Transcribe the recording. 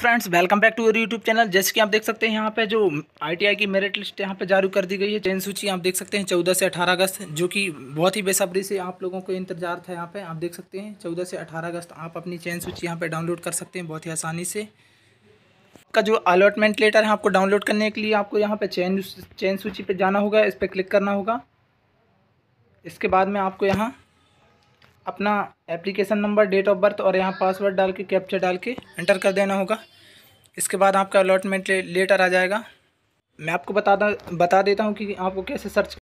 friends welcome back to your YouTube channel जैसे कि आप देख सकते हैं यहाँ पे जो आईटीआई की मेरिट लिस्ट यहाँ पे जारी कर दी गई है चयन सूची आप देख सकते हैं 14 से 18 अगस्त जो कि बहुत ही बेसब्री से आप लोगों को इंतजार था यहाँ पे आप देख सकते हैं 14 से 18 अगस्त आप अपनी चयन सूची यहाँ पर डाउनलोड कर सकते हैं बहुत ही आसानी से का जो अलॉटमेंट लेटर है आपको डाउनलोड करने के लिए आपको यहाँ पर चयन चयन सूची पर जाना होगा इस पर क्लिक करना होगा इसके बाद में आपको यहाँ अपना application number date of birth और यहाँ पासवर्ड डाल के कैप्चर डाल के एंटर कर देना होगा इसके बाद आपका अलॉटमेंट लेटर आ जाएगा मैं आपको बता बता देता हूँ कि आपको कैसे सर्च